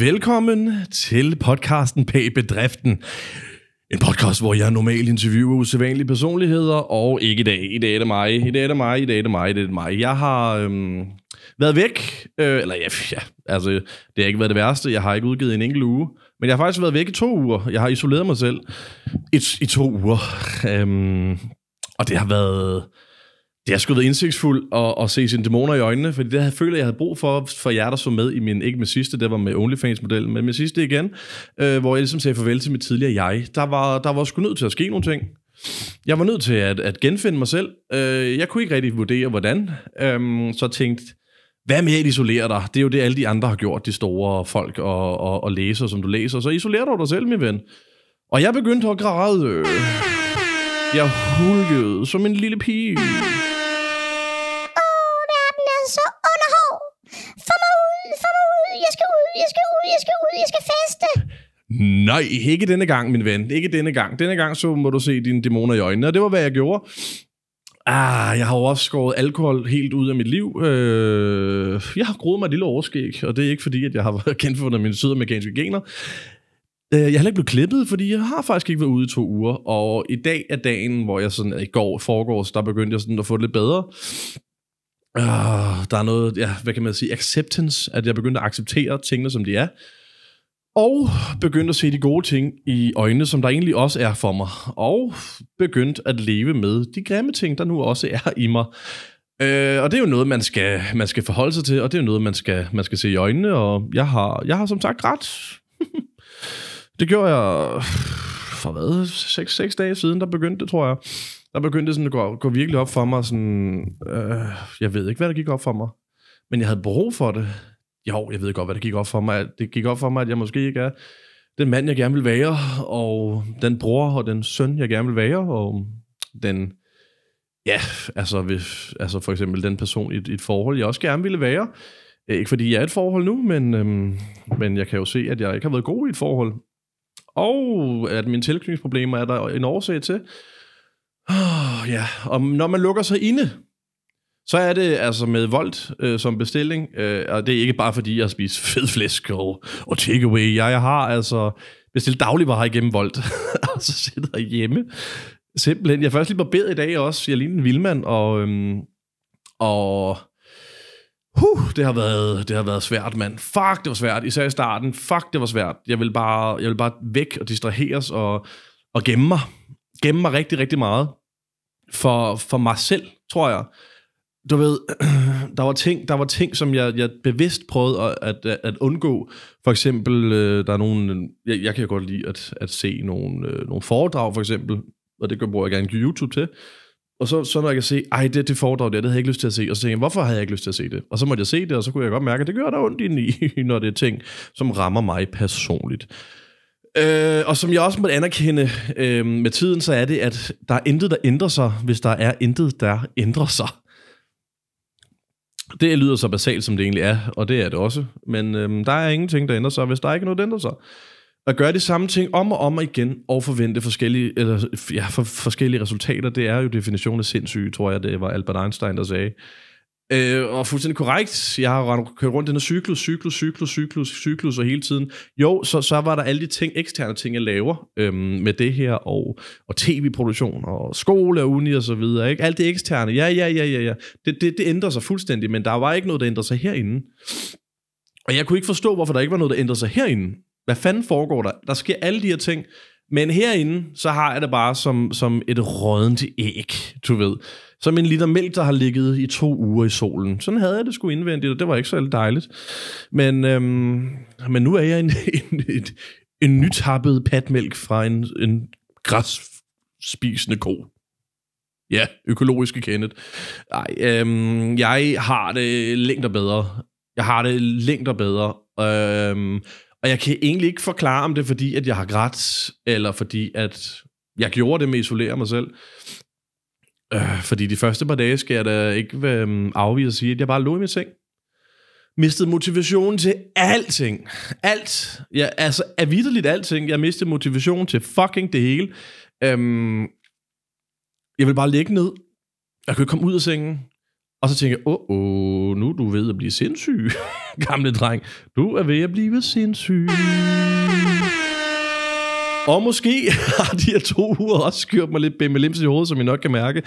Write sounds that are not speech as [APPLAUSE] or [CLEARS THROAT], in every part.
Velkommen til podcasten P Bedriften. En podcast, hvor jeg normalt interviewer usædvanlige personligheder, og ikke i dag. I dag er det mig, i dag er det mig, i dag er det mig, i dag er det mig. Jeg har øhm, været væk, øh, eller ja, ja, altså det har ikke været det værste. Jeg har ikke udgivet en enkelt uge, men jeg har faktisk været væk i to uger. Jeg har isoleret mig selv i, i to uger. Øhm, og det har været det har sgu været indsigtsfuldt at, at se sine dæmoner i øjnene, fordi det havde, føler jeg havde brug for, for jer, der så med i min, ikke med sidste, det var med OnlyFans-modellen, men med sidste igen, øh, hvor jeg ligesom sagde farvel til mit tidligere jeg. Der var, der var sgu nødt til at ske nogle ting. Jeg var nødt til at, at genfinde mig selv. Øh, jeg kunne ikke rigtig vurdere, hvordan. Øh, så tænkte hvad med at isolere dig? Det er jo det, alle de andre har gjort, de store folk og, og, og læser, som du læser. Så isolerer du dig selv, min ven. Og jeg begyndte at græde. Jeg hulkede som en lille pige. jeg skal ud, jeg skal ud, jeg skal ud, jeg skal feste. Nej, ikke denne gang, min ven. Ikke denne gang. Denne gang så må du se dine dæmoner i øjnene, og det var, hvad jeg gjorde. Ah, jeg har jo også skåret alkohol helt ud af mit liv. Øh, jeg har groet mig et lille overskæg, og det er ikke fordi, at jeg har [LAUGHS] genfundet mine sydamerikanske gener. Øh, jeg har heller ikke blevet klippet, fordi jeg har faktisk ikke været ude i to uger. Og i dag er dagen, hvor jeg sådan, i går foregårs, der begyndte jeg sådan at få det lidt bedre. Uh, der er noget, ja, hvad kan man sige, acceptance, at jeg begyndte at acceptere tingene, som de er. Og begyndte at se de gode ting i øjnene, som der egentlig også er for mig. Og begyndte at leve med de grimme ting, der nu også er i mig. Uh, og det er jo noget, man skal, man skal forholde sig til, og det er jo noget, man skal, man skal se i øjnene, og jeg har, jeg har som sagt ret. [LAUGHS] det gjorde jeg for hvad, 6, 6 dage siden, der begyndte tror jeg der begyndte sådan at gå, gå virkelig op for mig. Sådan, øh, jeg ved ikke, hvad der gik op for mig. Men jeg havde brug for det. Jo, jeg ved godt, hvad der gik op for mig. Det gik op for mig, at jeg måske ikke er den mand, jeg gerne vil være, og den bror og den søn, jeg gerne vil være, og den, ja, altså, hvis, altså for eksempel den person i et, et forhold, jeg også gerne ville være. Øh, ikke fordi jeg er et forhold nu, men, øhm, men jeg kan jo se, at jeg ikke har været god i et forhold. Og at mine tilknytningsproblemer er der en årsag til. Oh, ja, og når man lukker sig inde, så er det altså med Volt øh, som bestilling, øh, og det er ikke bare fordi, jeg spiser fed flæsk og, og takeaway. Ja, jeg har altså bestilt dagligvarer igennem Volt, [LAUGHS] og så sidder jeg hjemme. Simpelthen. Jeg er først lige barberet i dag også. Jeg ligner en vildmand, og, øhm, og huh, det, har været, det har været svært, mand. Fuck, det var svært. Især i starten. Fuck, det var svært. Jeg vil bare, jeg vil bare væk og distraheres og, og gemme mig gemme mig rigtig, rigtig meget for, for mig selv, tror jeg. Du ved, [CLEARS THROAT] der var ting, der var ting som jeg, jeg bevidst prøvede at, at, at undgå. For eksempel, øh, der er nogle, jeg, jeg kan godt lide at, at se nogle, øh, nogle foredrag, for eksempel, og det bruger jeg gerne YouTube til. Og så, så når jeg kan se, ej, det, det foredrag der, det havde jeg ikke lyst til at se. Og så tænker jeg, hvorfor havde jeg ikke lyst til at se det? Og så måtte jeg se det, og så kunne jeg godt mærke, at det gør der ondt i, [LAUGHS] når det er ting, som rammer mig personligt. Øh, og som jeg også måtte anerkende øh, med tiden, så er det, at der er intet, der ændrer sig, hvis der er intet, der ændrer sig. Det lyder så basalt, som det egentlig er, og det er det også. Men øh, der er ingenting, der ændrer sig, hvis der ikke er noget, der ændrer sig. At gøre de samme ting om og om og igen, og forvente forskellige, eller, ja, for, forskellige resultater, det er jo definitionen af sindssyge, tror jeg, det var Albert Einstein, der sagde. Øh, og fuldstændig korrekt. Jeg har kørt rundt den her cyklus, cyklus, cyklus, cyklus, cyklus og hele tiden. Jo, så, så var der alle de ting, eksterne ting, jeg laver øhm, med det her, og, og tv-produktion, og skole og uni og så videre. Ikke? Alt det eksterne, ja, ja, ja, ja, ja. Det, det, det ændrer sig fuldstændig, men der var ikke noget, der ændrede sig herinde. Og jeg kunne ikke forstå, hvorfor der ikke var noget, der ændrede sig herinde. Hvad fanden foregår der? Der sker alle de her ting, men herinde, så har jeg det bare som, som et rådent æg, du ved. Som en liter mælk, der har ligget i to uger i solen. Sådan havde jeg det sgu indvendigt, og det var ikke så dejligt. Men, øhm, men nu er jeg en, [LAUGHS] en, en, en nytappet patmælk fra en, en græsspisende ko. Ja, økologiske kendet. Nej, øhm, jeg har det længder bedre. Jeg har det længder bedre. Øhm, og jeg kan egentlig ikke forklare, om det er fordi, at jeg har grædt, eller fordi, at jeg gjorde det med at isolere mig selv. Øh, fordi de første par dage skal jeg da ikke øh, afvige at sige, at jeg bare lå i min seng. Mistede motivationen til alting. Alt. Ja, altså, er vidderligt alting. Jeg mistede motivationen til fucking det hele. Øhm, jeg vil bare ligge ned. Jeg kunne ikke komme ud af sengen. Og så tænker jeg, åh, oh, oh, nu er du ved at blive sindssyg, [LAUGHS] gamle dreng. Du er ved at blive sindssyg. Og måske [LAUGHS] har de her to uger også gjort mig lidt bimmelimse i hovedet, som I nok kan mærke.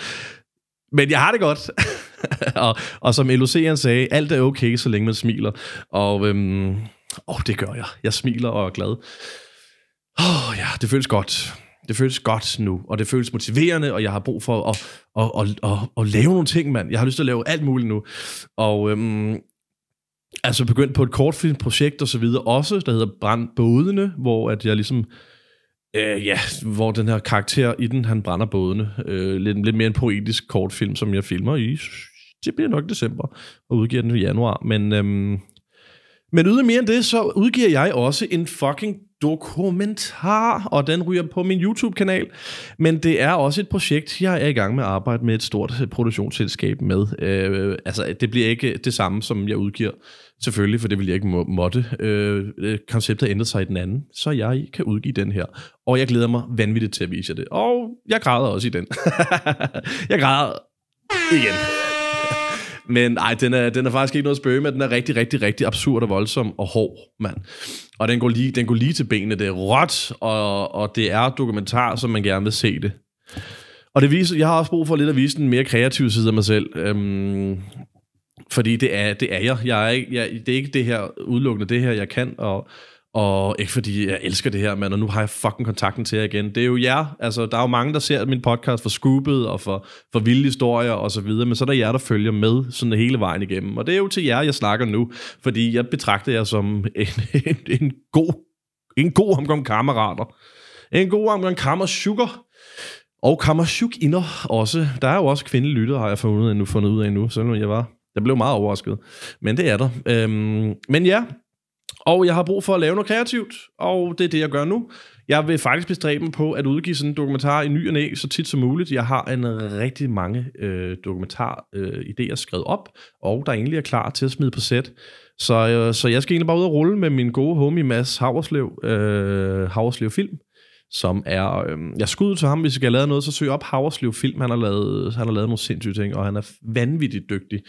Men jeg har det godt. [LAUGHS] og, og som LOC'eren sagde, alt er okay, så længe man smiler. Og øhm, oh, det gør jeg. Jeg smiler og er glad. Åh oh, ja, det føles godt det føles godt nu, og det føles motiverende, og jeg har brug for at, at, at, at, at lave nogle ting, mand. Jeg har lyst til at lave alt muligt nu. Og øhm, altså begyndt på et kortfilmprojekt og så videre også, der hedder Brand Bådene, hvor at jeg ligesom øh, ja, hvor den her karakter i den, han brænder bådene. Øh, lidt, lidt mere en poetisk kortfilm, som jeg filmer i, det bliver nok december, og udgiver den i januar. Men, øhm, men yder mere end det, så udgiver jeg også en fucking dokumentar, og den ryger på min YouTube-kanal. Men det er også et projekt, jeg er i gang med at arbejde med et stort øh, produktionsselskab med. Øh, altså, det bliver ikke det samme, som jeg udgiver, selvfølgelig, for det vil jeg ikke må- måtte. Øh, øh, konceptet ændrer sig i den anden, så jeg kan udgive den her. Og jeg glæder mig vanvittigt til at vise jer det. Og jeg græder også i den. [LAUGHS] jeg græder igen. Men nej, den er, den er faktisk ikke noget at spøge med. Den er rigtig, rigtig, rigtig absurd og voldsom og hård, mand. Og den går lige, den går lige til benene. Det er råt, og, og det er dokumentar, som man gerne vil se det. Og det viser, jeg har også brug for lidt at vise den mere kreative side af mig selv. Øhm, fordi det er, det er jeg. jeg, er ikke, jeg det er ikke det her udelukkende det her, jeg kan. Og og ikke fordi jeg elsker det her, men og nu har jeg fucking kontakten til jer igen. Det er jo jer. Altså, der er jo mange, der ser min podcast for scoopet og for, for vilde historier og så videre, men så er der jer, der følger med sådan hele vejen igennem. Og det er jo til jer, jeg snakker nu, fordi jeg betragter jer som en, [LAUGHS] en, en god en god omgang kammerater. En god omgang kammersugar. Og kammer inder også. Der er jo også kvindelytter, lyttere, har jeg fundet, nu, fundet ud af nu, selvom jeg var... Jeg blev meget overrasket. Men det er der. Øhm, men ja, og jeg har brug for at lave noget kreativt, og det er det, jeg gør nu. Jeg vil faktisk bestræbe mig på at udgive sådan en dokumentar i ny og næ så tit som muligt. Jeg har en øh, rigtig mange øh, dokumentar-idéer øh, skrevet op, og der egentlig er klar til at smide på sæt. Så, øh, så jeg skal egentlig bare ud og rulle med min gode homie Mads Haverslev, øh, Haverslev Film, som er... Øh, jeg skudt til ham, hvis jeg skal lave noget, så søg op Haverslev Film. Han har lavet, han har lavet nogle sindssyge ting, og han er vanvittigt dygtig.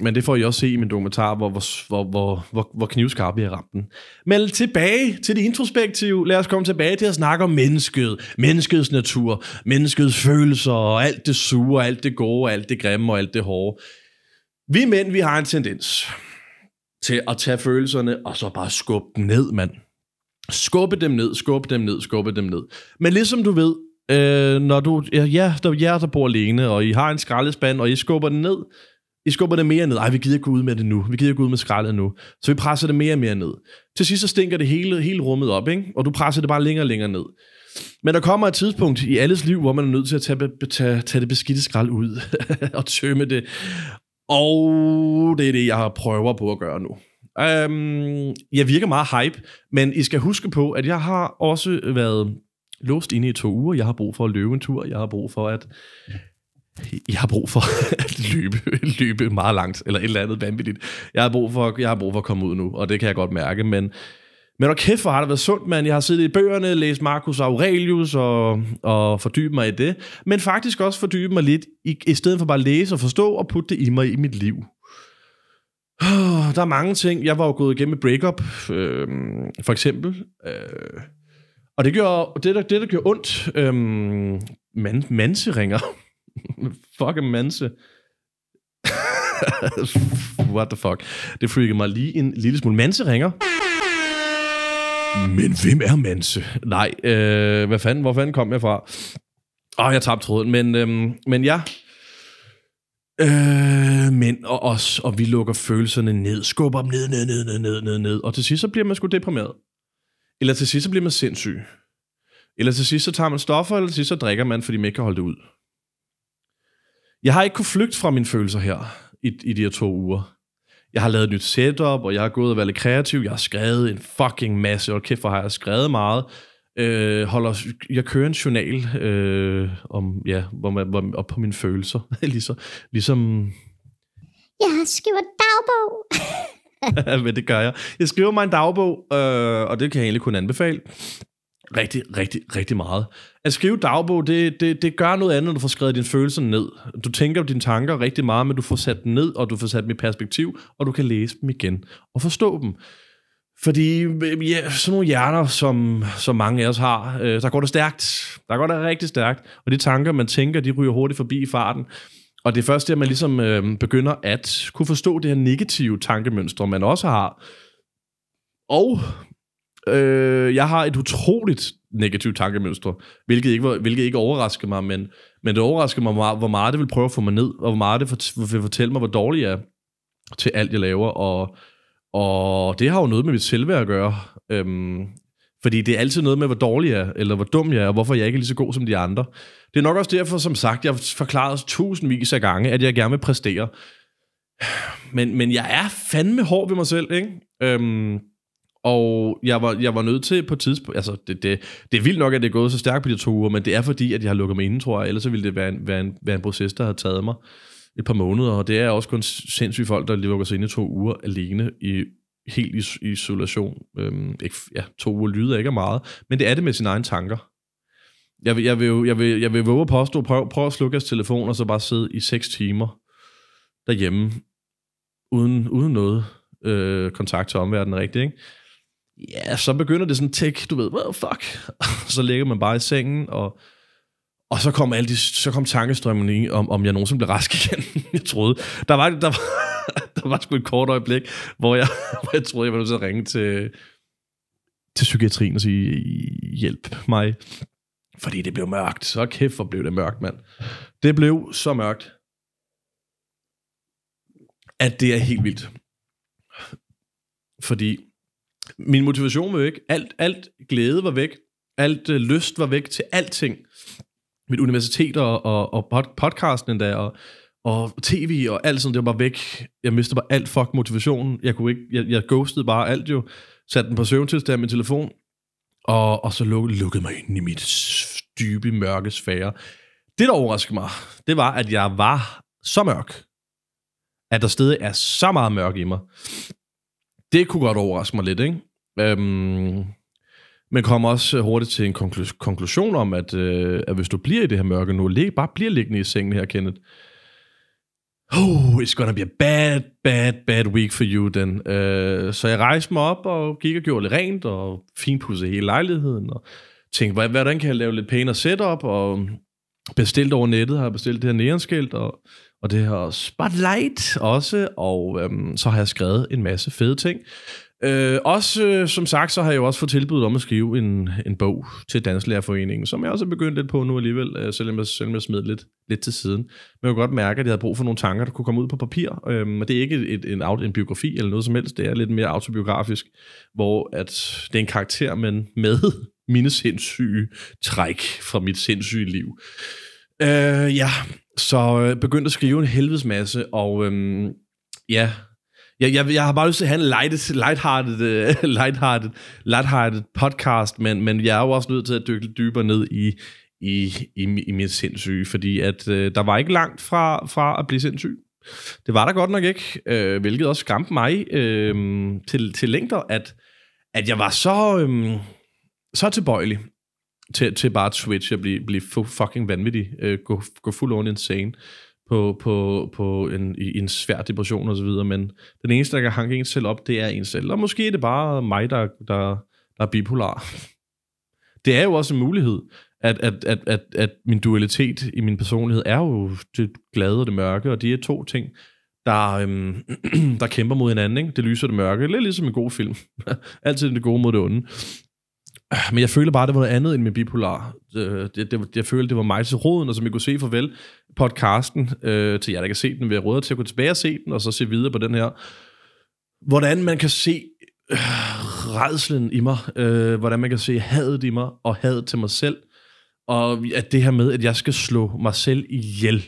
Men det får I også se i min dokumentar, hvor, hvor, hvor, hvor, hvor, hvor knivskarp har ramt den. Men tilbage til det introspektive. Lad os komme tilbage til at snakke om mennesket, menneskets natur, menneskets følelser, og alt det sure, alt det gode, alt det grimme og alt det hårde. Vi mænd, vi har en tendens til at tage følelserne og så bare skubbe dem ned, mand skubbe dem ned, skubbe dem ned, skubbe dem ned. Men ligesom du ved, øh, når du, ja, der, jer der bor alene, og I har en skraldespand, og I skubber den ned, I skubber det mere ned. Ej, vi gider ikke gå ud med det nu. Vi gider ikke gå ud med skraldet nu. Så vi presser det mere og mere ned. Til sidst så stinker det hele, hele rummet op, ikke? og du presser det bare længere og længere ned. Men der kommer et tidspunkt i alles liv, hvor man er nødt til at tage, tage, tage det beskidte skrald ud [LAUGHS] og tømme det. Og det er det, jeg prøver på at gøre nu. Øhm, jeg virker meget hype, men I skal huske på, at jeg har også været låst inde i to uger. Jeg har brug for at løbe en tur. Jeg har brug for at jeg har brug for [LAUGHS] at løbe, løbe meget langt, eller et eller andet vanvittigt. Jeg har, brug for, jeg har brug for at komme ud nu, og det kan jeg godt mærke, men, men og kæft, hvor har det været sundt, mand. Jeg har siddet i bøgerne, læst Marcus Aurelius og, og fordybet mig i det, men faktisk også fordybet mig lidt, i, i stedet for bare at læse og forstå og putte det i mig i mit liv. [SIGHS] Der er mange ting. Jeg var jo gået igennem et breakup, øh, for eksempel. Øh, og det, gjorde, det, der, det, der gjorde ondt, øh, man, [LAUGHS] manse ringer. Fucking manse. What the fuck? Det freaker mig lige en lille smule. Manse ringer. Men hvem er Manse? Nej, øh, hvad fanden, hvor fanden kom jeg fra? Åh, oh, jeg tabte tråden, men, øh, men ja øh, mænd og os, og vi lukker følelserne ned, skubber dem ned, ned, ned, ned, ned, ned, ned, og til sidst så bliver man sgu deprimeret. Eller til sidst så bliver man sindssyg. Eller til sidst så tager man stoffer, eller til sidst så drikker man, fordi man ikke kan holde det ud. Jeg har ikke kunne flygte fra mine følelser her i, i de her to uger. Jeg har lavet et nyt setup, og jeg har gået og været lidt kreativ. Jeg har skrevet en fucking masse, og kæft, for har jeg skrevet meget øh, holder, jeg kører en journal øh, om, ja, hvor man, hvor op på mine følelser, [LAUGHS] ligesom, ligesom... Jeg skriver dagbog. [LAUGHS] Men det gør jeg. Jeg skriver mig en dagbog, øh, og det kan jeg egentlig kun anbefale rigtig, rigtig, rigtig meget. At skrive dagbog, det, det, det gør noget andet, når du får skrevet dine følelser ned. Du tænker på dine tanker rigtig meget, men du får sat dem ned, og du får sat dem i perspektiv, og du kan læse dem igen og forstå dem. Fordi øh, ja, sådan nogle hjerner, som, som mange af os har, øh, der går det stærkt. Der går det rigtig stærkt. Og de tanker, man tænker, de ryger hurtigt forbi i farten. Og det er først der, man ligesom øh, begynder at kunne forstå det her negative tankemønstre, man også har. Og øh, jeg har et utroligt negativt tankemønstre, hvilket ikke, hvilket ikke overrasker mig, men, men det overrasker mig, hvor meget det vil prøve at få mig ned, og hvor meget det vil fortælle mig, hvor dårlig jeg er til alt, jeg laver, og og det har jo noget med mit selvværd at gøre. Øhm, fordi det er altid noget med, hvor dårlig jeg er, eller hvor dum jeg er, og hvorfor jeg ikke er lige så god som de andre. Det er nok også derfor, som sagt, jeg har forklaret tusindvis af gange, at jeg gerne vil præstere. Men, men jeg er fandme hård ved mig selv, ikke? Øhm, og jeg var, jeg var nødt til på et tidspunkt, altså det, det, det er vildt nok, at det er gået så stærkt på de to uger, men det er fordi, at jeg har lukket mig inden, tror jeg, ellers ville det være en, være en, være en proces, der har taget mig et par måneder, og det er også kun sindssygt folk, der lukker sig ind i to uger alene i helt i isolation. Øhm, ikke, ja, to uger lyder ikke meget, men det er det med sine egne tanker. Jeg vil, jeg vil, jeg vil, jeg vil våge at påstå, prøv, prøv at slukke jeres telefon, og så bare sidde i 6 timer derhjemme, uden, uden noget øh, kontakt til omverdenen rigtigt, ikke? Ja, så begynder det sådan tæk, du ved, well, fuck. [LAUGHS] så ligger man bare i sengen, og og så kom, alle de, så kom tankestrømmen i, om, om jeg nogensinde blev rask [LAUGHS] igen, jeg troede. Der var, der, var, [LAUGHS] der var sgu et kort øjeblik, hvor jeg, [LAUGHS] hvor jeg troede, jeg var nødt til at ringe til, til psykiatrien og sige, hjælp mig. Fordi det blev mørkt. Så kæft, hvor blev det mørkt, mand. Det blev så mørkt, at det er helt vildt. Fordi min motivation var væk. Alt, alt glæde var væk. Alt øh, lyst var væk til alting mit universitet og, og, og pod, podcasten endda, og, og tv og alt sådan, det var bare væk. Jeg mistede bare alt fuck motivationen. Jeg, kunne ikke, jeg, jeg ghostede bare alt jo. Satte den på søvntilstand med min telefon, og, og så luk, lukkede mig ind i mit dybe, mørke sfære. Det, der overraskede mig, det var, at jeg var så mørk, at der stadig er så meget mørk i mig. Det kunne godt overraske mig lidt, ikke? Øhm, men kommer også øh, hurtigt til en konklusion om, at, øh, at hvis du bliver i det her mørke nu, lig, bare bliver liggende i sengen her, Kenneth, oh, it's gonna be a bad, bad, bad week for you then. Uh, så jeg rejste mig op og gik og gjorde lidt rent og finpudsede hele lejligheden og tænkte, hvordan kan jeg lave lidt pænere setup og um, bestilt over nettet, har jeg bestilt det her neonskilt og, og det her spotlight også, og øhm, så har jeg skrevet en masse fede ting. Øh, også, øh, som sagt, så har jeg jo også fået tilbuddet om at skrive en, en bog til Danslærerforeningen, som jeg også er begyndt lidt på nu alligevel, øh, selvom, jeg, selvom jeg smed lidt, lidt til siden. Men jeg kunne godt mærke, at jeg havde brug for nogle tanker, der kunne komme ud på papir. Øh, og det er ikke et, en, en, en biografi eller noget som helst, det er lidt mere autobiografisk, hvor at det er en karakter, men med [LAUGHS] mine sindssyge træk fra mit sindssyge liv. Øh, ja, så øh, begyndte at skrive en helvedes masse, og øh, ja, jeg, jeg, jeg har bare lyst til at have en light, lighthearted, uh, [LAUGHS] lighthearted, lighthearted podcast, men, men jeg er jo også nødt til at dykke lidt dybere ned i, i, i, i min sindssyge, fordi at, uh, der var ikke langt fra, fra at blive sindssyg. Det var der godt nok ikke, øh, hvilket også skræmte mig øh, til, til længder, at, at jeg var så, øh, så tilbøjelig til, til bare at switch og blive, blive fucking vanvittig, øh, gå, gå fuld on insane på, på, på en, i en svær depression og så videre, men den eneste, der kan hanke en selv op, det er en selv. Og måske er det bare mig, der, der, der er bipolar. [LAUGHS] Det er jo også en mulighed, at, at, at, at, at min dualitet i min personlighed er jo det glade og det mørke, og det er to ting, der, øhm, [CLEARS THROAT] der kæmper mod hinanden. Ikke? Det lyser og det mørke, lidt ligesom en god film. [LAUGHS] Altid det gode mod det onde. Øh, men jeg føler bare, det var noget andet end min bipolar. Det, øh, det, det, jeg følte, det var mig til roden, og som I kunne se farvel podcasten, øh, til jer, der kan se den, vil jeg råde til at gå tilbage og se den, og så se videre på den her. Hvordan man kan se øh, redslen i mig, øh, hvordan man kan se hadet i mig, og hadet til mig selv, og at det her med, at jeg skal slå mig selv ihjel.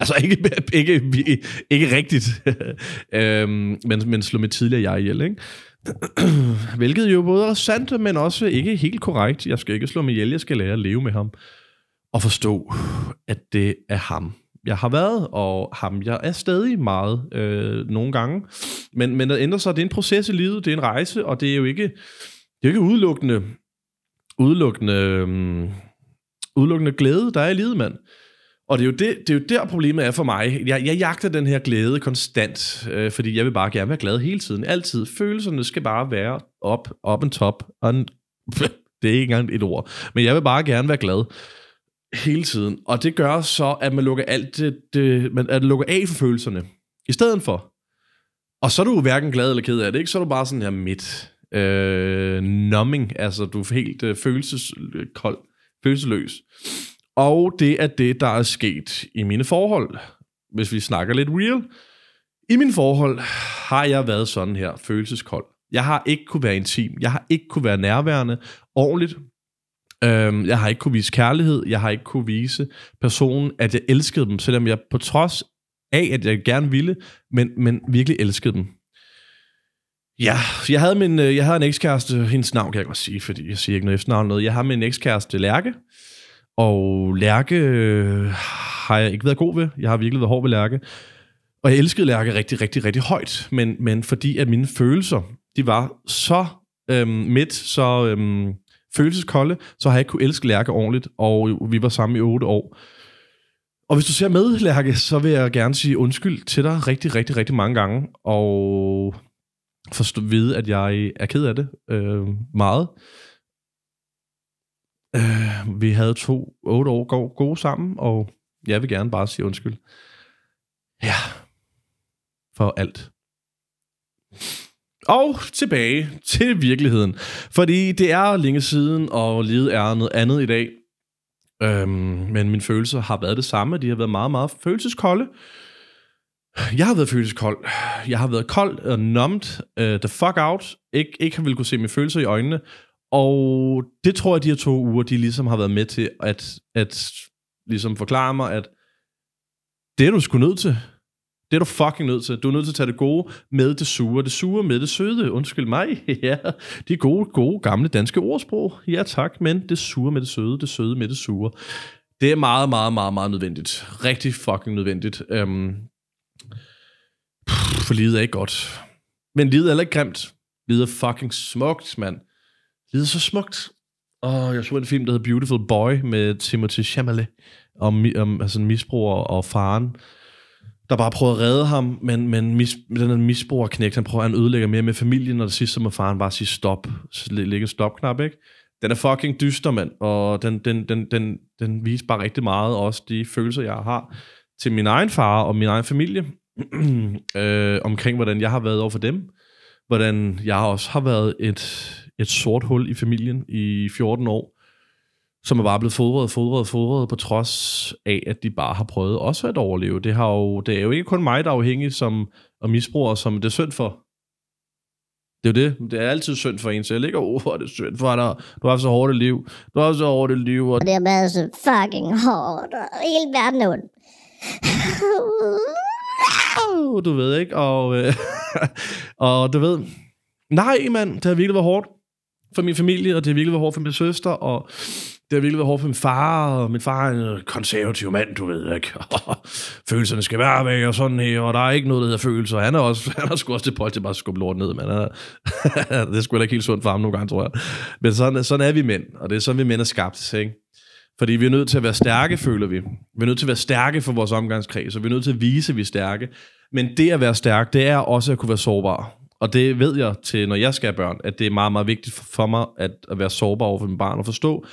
Altså [LAUGHS] ikke, ikke, ikke, ikke rigtigt, [LAUGHS] øh, men, men slå mit tidligere jeg ihjel, ikke? Hvilket jo både er sandt, men også ikke helt korrekt. Jeg skal ikke slå mig ihjel, jeg skal lære at leve med ham. Og forstå, at det er ham, jeg har været, og ham, jeg er stadig meget øh, nogle gange. Men, men at ændre sig, det er en proces i livet, det er en rejse, og det er jo ikke, det er ikke udelukkende, udelukkende, øh, udelukkende glæde, der er i livet, mand. Og det er, jo det, det er jo der problemet er for mig. Jeg, jeg jagter den her glæde konstant, øh, fordi jeg vil bare gerne være glad hele tiden. Altid. Følelserne skal bare være op, op en top. [LAUGHS] det er ikke engang et ord. Men jeg vil bare gerne være glad hele tiden. Og det gør så, at man lukker, alt det, det, man, at lukker af for følelserne. I stedet for. Og så er du hverken glad eller ked af det, ikke? Så er du bare sådan her midt. Øh, numbing. Altså, du er helt øh, følelseskold. Følelseløs. Og det er det, der er sket i mine forhold. Hvis vi snakker lidt real. I mine forhold har jeg været sådan her, følelseskold. Jeg har ikke kunne være intim. Jeg har ikke kunne være nærværende ordentligt. Øhm, jeg har ikke kunne vise kærlighed. Jeg har ikke kunne vise personen, at jeg elskede dem, selvom jeg på trods af, at jeg gerne ville, men, men virkelig elskede dem. Ja, jeg havde, min, øh, jeg havde en ekskæreste, hendes navn kan jeg godt sige, fordi jeg siger ikke noget efternavn noget. Jeg har min ekskæreste Lærke, og Lærke øh, har jeg ikke været god ved. Jeg har virkelig været hård ved Lærke. Og jeg elskede Lærke rigtig, rigtig, rigtig højt. Men, men fordi at mine følelser, de var så øhm, midt, så øhm, følelseskolde, så har jeg ikke kunne elske Lærke ordentligt. Og vi var sammen i otte år. Og hvis du ser med, Lærke, så vil jeg gerne sige undskyld til dig rigtig, rigtig, rigtig mange gange. Og forstå vide, at jeg er ked af det øh, meget. Øh, vi havde to otte år gode, gode sammen, og jeg vil gerne bare sige undskyld. Ja, for alt. Og tilbage til virkeligheden. Fordi det er længe siden, og livet er noget andet i dag. Øhm, men mine følelser har været det samme. De har været meget, meget følelseskolde. Jeg har været følelseskold. Jeg har været kold og numt, uh, øh, the fuck out. Ik- ikke vil kunne se mine følelser i øjnene. Og det tror jeg, de her to uger, de ligesom har været med til at, at ligesom forklare mig, at det er du sgu nødt til. Det er du fucking nødt til. Du er nødt til at tage det gode med det sure. Det sure med det søde. Undskyld mig. [LAUGHS] ja, de gode, gode gamle danske ordsprog. Ja tak, men det sure med det søde. Det søde med det sure. Det er meget, meget, meget, meget nødvendigt. Rigtig fucking nødvendigt. Øhm, for livet er ikke godt. Men livet er heller ikke grimt. Livet er fucking smukt, mand lyder så smukt. Og jeg så en film, der hedder Beautiful Boy med Timothy Chalamet om, om altså en misbruger og faren, der bare prøver at redde ham, men, men mis, den her misbrugerknægt, han prøver at ødelægge mere med familien, og det sidste, må faren bare sige stop, så lægge stopknap, ikke? Den er fucking dyster, mand, og den, den, den, den, den viser bare rigtig meget også de følelser, jeg har til min egen far og min egen familie, [CLEARS THROAT] øh, omkring hvordan jeg har været over for dem, hvordan jeg også har været et et sort hul i familien i 14 år, som er bare blevet fodret, fodret, fodret, på trods af, at de bare har prøvet også at overleve. Det, har jo, det er jo ikke kun mig, der er afhængig som, og misbruger, som det er synd for. Det er jo det. Det er altid synd for en, så jeg ligger over, oh, det er synd for dig. Du har haft så hårdt et liv. Du har haft så hårdt et liv. Og det har været så fucking hårdt, og hele verden er du ved ikke, og, øh, [LAUGHS] og du ved, nej mand, det har virkelig været hårdt for min familie, og det har virkelig været hårdt for min søster, og det har virkelig været hårdt for min far, og min far er en øh, konservativ mand, du ved, ikke? [LAUGHS] Og følelserne skal være væk, og sådan her, og der er ikke noget, der hedder følelser. Han er også, [LAUGHS] han er sgu også det på, at bare skubbe lort ned, men er, [LAUGHS] det er sgu ikke helt sundt for ham nogle gange, tror jeg. Men sådan, sådan er vi mænd, og det er sådan, vi mænd er skabt, ikke? Fordi vi er nødt til at være stærke, føler vi. Vi er nødt til at være stærke for vores omgangskreds, og vi er nødt til at vise, at vi er stærke. Men det at være stærk, det er også at kunne være sårbar. Og det ved jeg til, når jeg skal have børn, at det er meget, meget vigtigt for mig at, at være sårbar over for min barn og forstå,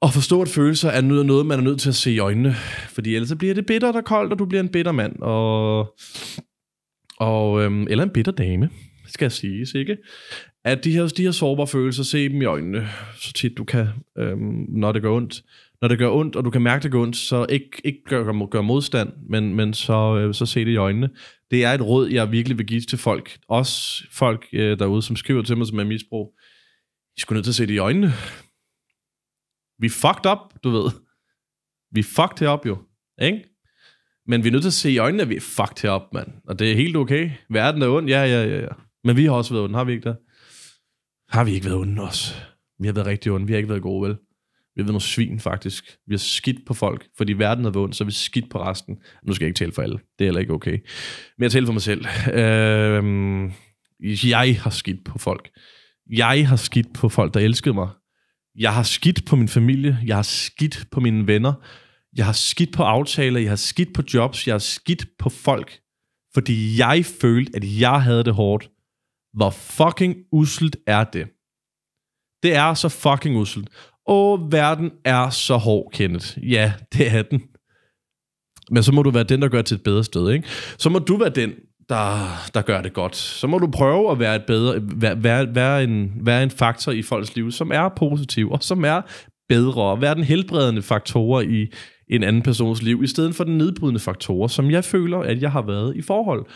og forstå, at følelser er noget, man er nødt til at se i øjnene. Fordi ellers bliver det bittert og koldt, og du bliver en bitter mand. Og, og, øhm, eller en bitter dame, skal jeg sige, ikke? At de her, de her sårbare følelser, se dem i øjnene, så tit du kan, øhm, når det gør ondt. Når det gør ondt, og du kan mærke, det gør ondt, så ikke, ikke gør, gør modstand, men, men så, øh, så se det i øjnene det er et råd, jeg virkelig vil give til folk. Også folk øh, derude, som skriver til mig, som er misbrug. I skulle nødt til at se det i øjnene. Vi fucked up, du ved. Vi fucked herop jo, ikke? Men vi er nødt til at se i øjnene, at vi er fucked herop, mand. Og det er helt okay. Verden er ond, ja, ja, ja, ja. Men vi har også været ond, har vi ikke det? Har vi ikke været onde også? Vi har været rigtig ond. vi har ikke været gode, vel? vi har været nogle svin faktisk. Vi har skidt på folk, fordi verden har vundet, så vi skidt på resten. Nu skal jeg ikke tale for alle, det er heller ikke okay. Men jeg taler for mig selv. Øh, jeg har skidt på folk. Jeg har skidt på folk, der elskede mig. Jeg har skidt på min familie. Jeg har skidt på mine venner. Jeg har skidt på aftaler. Jeg har skidt på jobs. Jeg har skidt på folk. Fordi jeg følte, at jeg havde det hårdt. Hvor fucking uselt er det? Det er så fucking uselt. Og verden er så hård, Kenneth. Ja, det er den. Men så må du være den, der gør det til et bedre sted, ikke? Så må du være den, der, der gør det godt. Så må du prøve at være, et bedre, være, være, være, en, være en faktor i folks liv, som er positiv, og som er bedre, og være den helbredende faktorer i en anden persons liv, i stedet for den nedbrydende faktorer, som jeg føler, at jeg har været i forhold.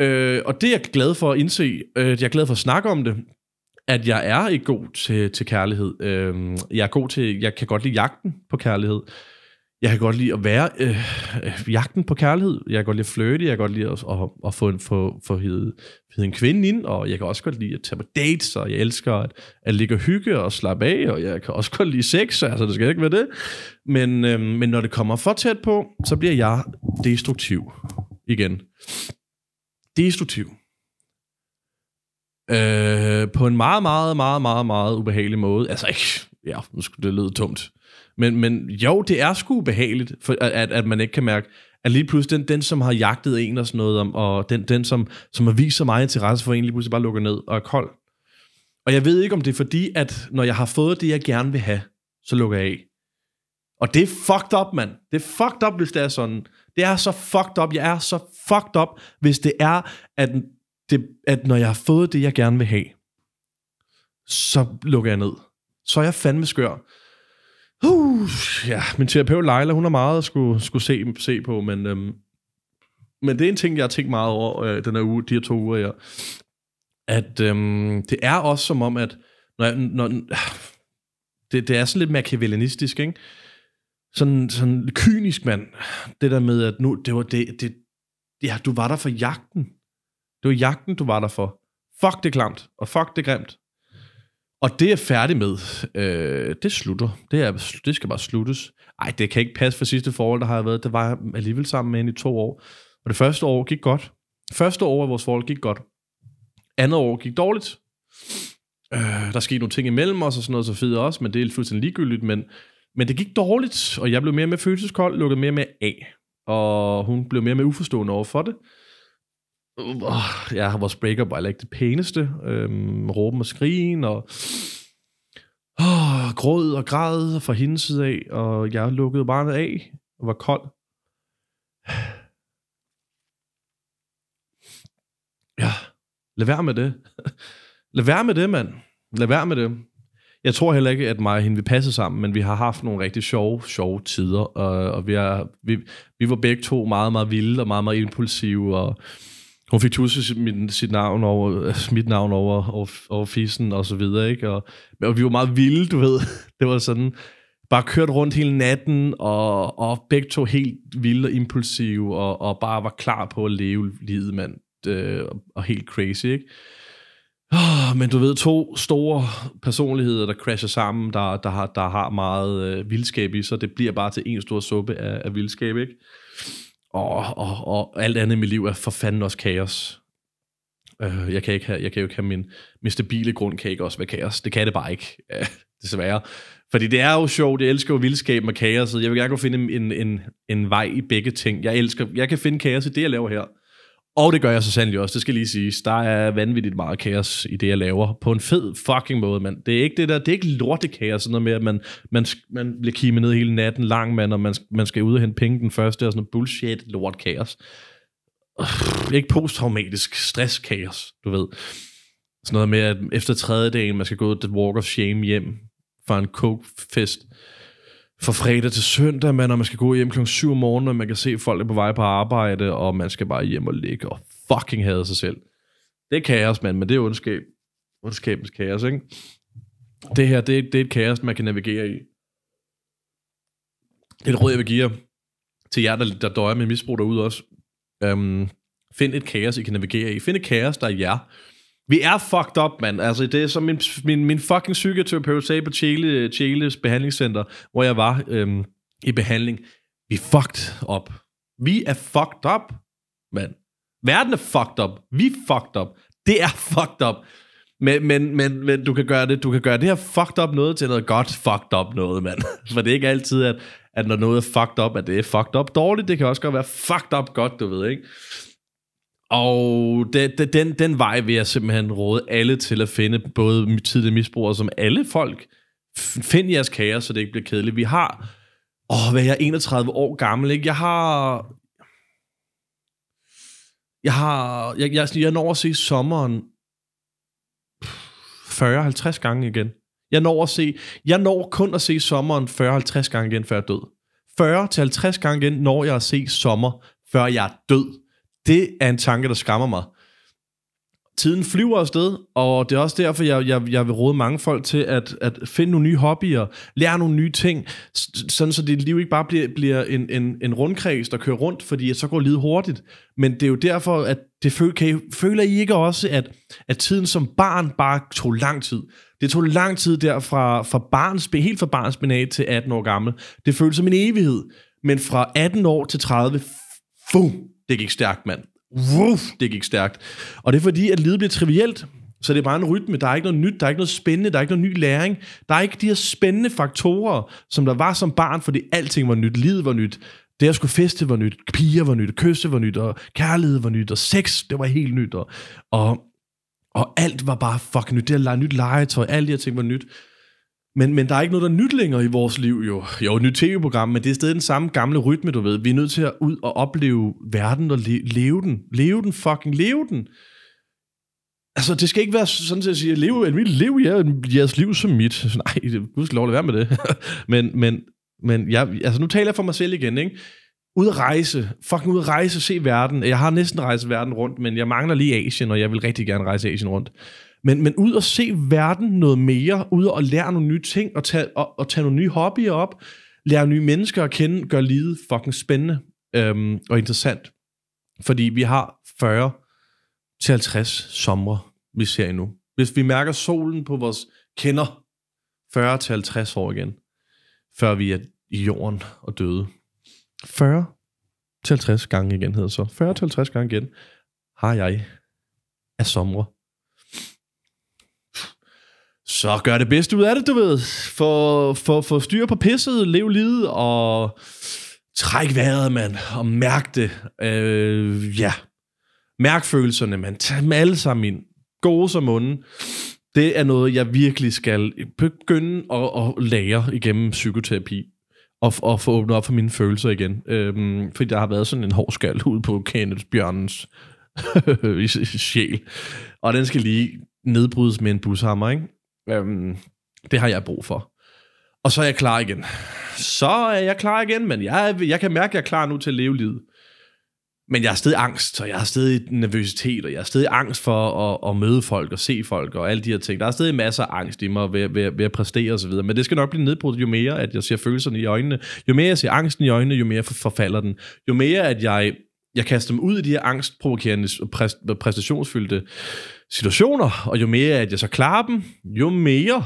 Øh, og det er jeg glad for at indse, øh, jeg er glad for at snakke om det, at jeg er ikke god til, til kærlighed. Øh, jeg er god til, jeg kan godt lide jagten på kærlighed. Jeg kan godt lide at være øh, øh jagten på kærlighed. Jeg kan godt lide at flirte. Jeg kan godt lide at, at, at få, en, få, få hede, hede en kvinde ind. Og jeg kan også godt lide at tage på dates. Og jeg elsker at, at ligge og hygge og slappe af. Og jeg kan også godt lide sex. [LAUGHS] Altså, det skal ikke være det. Men, øh, men når det kommer for tæt på, så bliver jeg destruktiv igen. Destruktiv. Øh, på en meget, meget, meget, meget, meget ubehagelig måde. Altså ikke, ja, nu skulle det lyde tomt. Men, men jo, det er sgu ubehageligt, for, at, at man ikke kan mærke, at lige pludselig den, den som har jagtet en og sådan noget, og den, den som, som har vist så meget interesse for en, lige pludselig bare lukker ned og er kold. Og jeg ved ikke, om det er fordi, at når jeg har fået det, jeg gerne vil have, så lukker jeg af. Og det er fucked up, mand. Det er fucked up, hvis det er sådan. Det er så fucked up. Jeg er så fucked up, hvis det er, at det, at når jeg har fået det, jeg gerne vil have, så lukker jeg ned. Så er jeg fandme skør. Uh, ja, min terapeut Leila, hun har meget at skulle, skulle se, se på, men, øhm, men det er en ting, jeg har tænkt meget over øh, den her uge, de her to uger, her. at øhm, det er også som om, at når, jeg, når, det, det er sådan lidt machiavellianistisk, ikke? Sådan, sådan kynisk mand, det der med, at nu, det var det, det, ja, du var der for jagten, det var jagten, du var der for. Fuck det klamt, og fuck det grimt. Og det er færdig med. Øh, det slutter. Det, er, det skal bare sluttes. Ej, det kan ikke passe for sidste forhold, der har jeg været. Det var jeg alligevel sammen med hende i to år. Og det første år gik godt. Første år af vores forhold gik godt. Andet år gik dårligt. Øh, der skete nogle ting imellem os og sådan noget, så fedt også, men det er fuldstændig ligegyldigt. Men, men det gik dårligt, og jeg blev mere med følelseskold, lukkede mere med af. Og hun blev mere med uforstående over for det øh, ja, vores breakup var heller ikke det pæneste. Øh, råben og skrigen, og oh, gråd og græd fra hendes side af, og jeg lukkede barnet af, og var kold. Ja, lad være med det. Lad være med det, mand. Lad være med det. Jeg tror heller ikke, at mig og hende vil passe sammen, men vi har haft nogle rigtig sjove, sjove tider, og, og vi, er, vi, vi var begge to meget, meget vilde og meget, meget impulsive, og hun fik tusset sit, sit navn over, [LAUGHS] mit navn over, over, over fisen og så videre, ikke? Og, og vi var meget vilde, du ved. [LAUGHS] Det var sådan, bare kørt rundt hele natten, og, og begge to helt vilde og impulsive, og, og bare var klar på at leve livet, mand. Øh, og, og helt crazy, ikke? Oh, men du ved, to store personligheder, der crasher sammen, der, der, har, der har meget øh, vildskab i så det bliver bare til en stor suppe af, af vildskab, ikke? og, og, og alt andet i mit liv er for fanden også kaos. Øh, jeg, kan ikke have, jeg kan jo ikke have min, min stabile grund, kan ikke også være kaos. Det kan det bare ikke, [LAUGHS] øh, desværre. Fordi det er jo sjovt, jeg elsker jo vildskab med kaoset. Jeg vil gerne kunne finde en, en, en vej i begge ting. Jeg elsker, jeg kan finde kaos i det, jeg laver her. Og det gør jeg så sandelig også, det skal lige sige. Der er vanvittigt meget kaos i det, jeg laver. På en fed fucking måde, mand. Det er ikke det der, det er ikke lortet kaos, sådan noget med, at man, man, man bliver kimet ned hele natten lang, mand, og man, man skal ud og hente penge den første, og sådan noget bullshit lort kaos. er ikke posttraumatisk stress kaos, du ved. Sådan noget med, at efter tredje dagen, man skal gå ud walk of shame hjem fra en coke-fest fra fredag til søndag, man, når man skal gå hjem klokken 7 om morgenen, og man kan se folk på vej på arbejde, og man skal bare hjem og ligge og fucking hade sig selv. Det er kaos, mand, men det er ondskab. Ondskabens kaos, ikke? Det her, det, er, det er et kaos, man kan navigere i. Det er et råd, jeg vil give jer til jer, der, der døjer med misbrug derude også. Øhm, find et kaos, I kan navigere i. Find et kaos, der er jer. Vi er fucked up, mand. Altså, det er som min, min, min fucking psykoterapeut sagde på Chile, Chiles behandlingscenter, hvor jeg var øhm, i behandling. Vi er fucked up. Vi er fucked up, mand. Verden er fucked up. Vi er fucked up. Det er [LAUGHS] fucked up. Men, men, men, men du, kan gøre det, du kan gøre det her fucked up noget til noget godt fucked up noget, mand. [LAUGHS] For det er ikke altid, at, at når noget er fucked up, at det er fucked up dårligt. Det kan også godt være fucked up godt, du ved, ikke? Og det, det, den, den vej vil jeg simpelthen råde alle til at finde, både tidlige misbrugere som alle folk. Find jeres kager, så det ikke bliver kedeligt. Vi har, åh, hvad jeg er 31 år gammel, ikke? Jeg har, jeg har, jeg, jeg, jeg når at se sommeren 40-50 gange igen. Jeg når at se, jeg når kun at se sommeren 40-50 gange igen, før jeg er død. 40-50 gange igen når jeg at se sommer, før jeg er død. Det er en tanke, der skammer mig. Tiden flyver afsted, og det er også derfor, jeg, jeg, jeg vil råde mange folk til at, at finde nogle nye hobbyer, lære nogle nye ting, sådan så dit liv ikke bare bliver, bliver en, en, en rundkreds, der kører rundt, fordi så går livet hurtigt. Men det er jo derfor, at det føl, kan I, føler I ikke også, at, at tiden som barn bare tog lang tid? Det tog lang tid der fra, fra barns, helt fra barns af til 18 år gammel. Det føltes som en evighed. Men fra 18 år til 30, fum, det gik stærkt, mand. Woof, det gik stærkt. Og det er fordi, at livet bliver trivielt. Så det er bare en rytme. Der er ikke noget nyt, der er ikke noget spændende, der er ikke noget ny læring. Der er ikke de her spændende faktorer, som der var som barn, fordi alting var nyt. Livet var nyt. Det at skulle feste var nyt. Piger var nyt. Kysse var nyt. Og kærlighed var nyt. Og sex, det var helt nyt. Og, og, og alt var bare fucking nyt. Det at lege nyt legetøj, alle de her ting var nyt. Men, men der er ikke noget, der er nyt længere i vores liv jo. Jo, et nyt tv-program, men det er stadig den samme gamle rytme, du ved. Vi er nødt til at ud og opleve verden og le- leve den. Leve den, fucking leve den. Altså, det skal ikke være sådan, at sige, at leve, almindeligt liv, ja, jeres liv som mit. Så, nej, gud skal lov at være med det. [LAUGHS] men, men, men jeg, altså, nu taler jeg for mig selv igen, ikke? Ud at rejse. Fucking ud at rejse, se verden. Jeg har næsten rejst verden rundt, men jeg mangler lige Asien, og jeg vil rigtig gerne rejse Asien rundt. Men, men ud at se verden noget mere, ud at lære nogle nye ting, og tage, og, og tage nogle nye hobbyer op, lære nye mennesker at kende, gør livet fucking spændende øhm, og interessant. Fordi vi har 40 til 50 somre, vi ser endnu. Hvis vi mærker solen på vores kender 40 til 50 år igen, før vi er i jorden og døde. 40 til 50 gange igen hedder så. 40 til 50 gange igen har jeg af somre så gør det bedste ud af det, du ved. For, for, for styr på pisset, lev livet og træk vejret, mand. Og mærk det. Øh, ja. Mærk følelserne, mand. Tag dem alle sammen ind. Gode som munden. Det er noget, jeg virkelig skal begynde at, at lære igennem psykoterapi. Og, og få åbnet op for mine følelser igen. Øh, fordi der har været sådan en hård skald ud på Kenneth Bjørnens [LAUGHS] sjæl. Og den skal lige nedbrydes med en bushammer, ikke? Øhm, det har jeg brug for. Og så er jeg klar igen. Så er jeg klar igen, men jeg, jeg kan mærke, at jeg er klar nu til at leve livet. Men jeg har stadig angst, og jeg har stadig nervøsitet, og jeg har stadig angst for at, at møde folk og se folk og alle de her ting. Der er stadig masser af angst i mig ved, ved, ved at præstere osv., men det skal nok blive nedbrudt, jo mere at jeg ser følelserne i øjnene. Jo mere jeg ser angsten i øjnene, jo mere forfalder den. Jo mere at jeg jeg kaster dem ud i de her angstprovokerende, præst, præstationsfyldte situationer, og jo mere at jeg så klarer dem, jo mere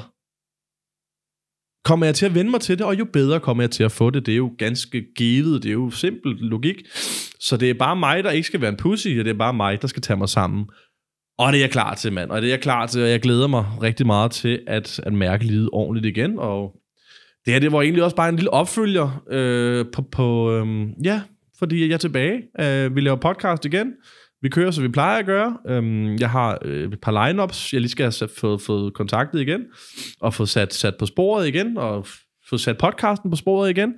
kommer jeg til at vende mig til det, og jo bedre kommer jeg til at få det. Det er jo ganske givet, det er jo simpel logik. Så det er bare mig, der ikke skal være en pussy, og det er bare mig, der skal tage mig sammen. Og det er jeg klar til, mand. Og det er jeg klar til, og jeg glæder mig rigtig meget til at, at mærke livet ordentligt igen. Og det her, det var egentlig også bare en lille opfølger øh, på, på øh, ja, fordi jeg er tilbage. Øh, vi laver podcast igen. Vi kører, som vi plejer at gøre. Øhm, jeg har øh, et par lineups, jeg lige skal have fået, fået kontaktet igen, og få sat, sat på sporet igen, og få sat podcasten på sporet igen.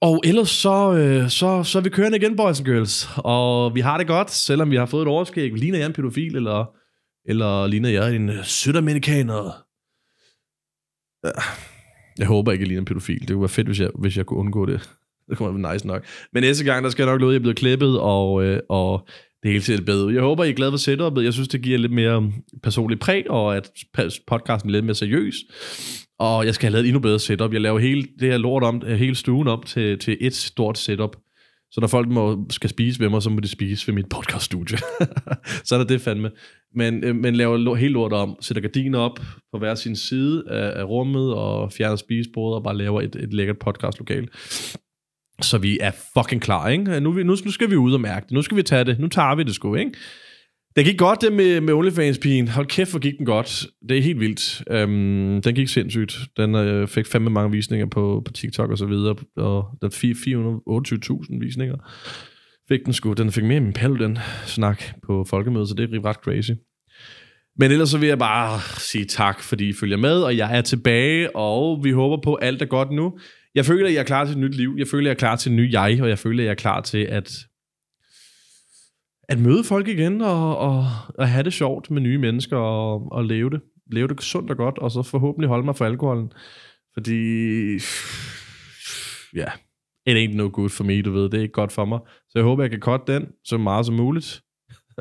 Og ellers så, øh, så, så er vi kørende igen, boys and girls. Og vi har det godt, selvom vi har fået et overskæg. Ligner jeg en pædofil, eller, eller ligner jeg en øh, sydamerikaner? Øh, jeg håber ikke, jeg ligner en pædofil. Det kunne være fedt, hvis jeg, hvis jeg kunne undgå det. Det kommer nice nok. Men næste gang, der skal jeg nok lade, at jeg bliver klippet, og, øh, og det hele tiden bedre. Jeg håber, I er glade for setupet. Jeg synes, det giver lidt mere personligt præg, og at podcasten er lidt mere seriøs. Og jeg skal have lavet endnu bedre setup. Jeg laver hele det her lort om, øh, hele stuen om til, til et stort setup. Så når folk må, skal spise ved mig, så må de spise ved mit podcaststudie. [LAUGHS] så er der det fandme. Men, øh, men laver helt lort om, sætter gardiner op på hver sin side af, af rummet, og fjerner spisebordet, og bare laver et, et lækkert podcastlokal. Så vi er fucking klar, ikke? Nu, nu, nu skal vi ud og mærke det. Nu skal vi tage det. Nu tager vi det sgu, ikke? Det gik godt, det med, med OnlyFans-pigen. Hold kæft, hvor gik den godt. Det er helt vildt. Øhm, den gik sindssygt. Den øh, fik fandme mange visninger på, på TikTok og så videre. Og den 428.000 visninger fik den sgu. Den fik mere end min den snak på folkemødet, så det er ret crazy. Men ellers så vil jeg bare sige tak, fordi I følger med, og jeg er tilbage, og vi håber på, at alt er godt nu. Jeg føler, at jeg er klar til et nyt liv. Jeg føler, at jeg er klar til en ny jeg, og jeg føler, at jeg er klar til at, at møde folk igen og, og, og have det sjovt med nye mennesker og, og leve det. Leve det sundt og godt, og så forhåbentlig holde mig for alkoholen. Fordi, ja, yeah, it ain't no good for me, du ved. Det er ikke godt for mig. Så jeg håber, jeg kan cut den så meget som muligt.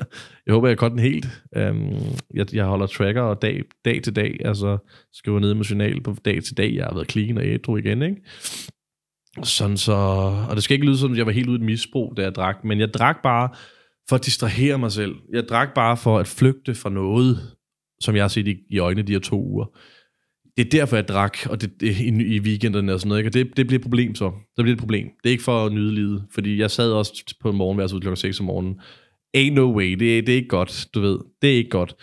[LAUGHS] jeg håber, jeg kan den helt. Um, jeg, jeg holder tracker og dag, dag til dag, altså skriver ned med journal på dag til dag. Jeg har været clean og ædru igen, ikke? Sådan så, og det skal ikke lyde som, at jeg var helt ude i misbrug, da jeg drak, men jeg drak bare for at distrahere mig selv. Jeg drak bare for at flygte fra noget, som jeg har set i, i øjnene de her to uger. Det er derfor, jeg drak og det, det, i, i weekenderne og sådan noget. Ikke? Og det, det bliver et problem så. Det bliver et problem. Det er ikke for at nyde livet, fordi jeg sad også på morgenværelset kl. 6 om morgenen, ain't no way, det, det er ikke godt, du ved, det er ikke godt.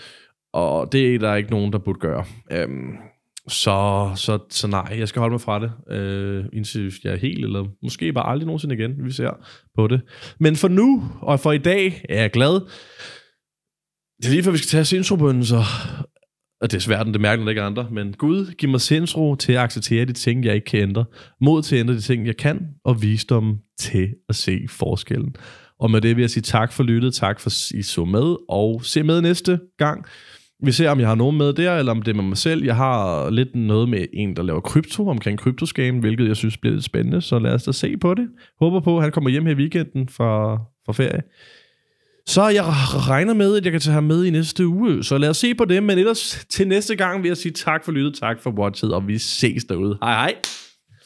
Og det er der ikke nogen, der burde gøre. Øhm, så, så, så nej, jeg skal holde mig fra det, øh, indtil jeg er helt, eller måske bare aldrig nogensinde igen, vi ser på det. Men for nu, og for i dag, er jeg glad. Det er lige før, vi skal tage så... Og det er svært, det mærker ikke andre, men Gud, giv mig sindsro til at acceptere de ting, jeg ikke kan ændre, mod til at ændre de ting, jeg kan, og visdom til at se forskellen. Og med det vil jeg sige tak for lyttet, tak for I så med, og se med næste gang. Vi ser, om jeg har nogen med der, eller om det er med mig selv. Jeg har lidt noget med en, der laver krypto omkring kryptoskamen, hvilket jeg synes bliver lidt spændende, så lad os da se på det. Håber på, at han kommer hjem her i weekenden fra, fra ferie. Så jeg regner med, at jeg kan tage ham med i næste uge. Så lad os se på det. Men ellers til næste gang vil jeg sige tak for lyttet, tak for watchet, og vi ses derude. Hej hej!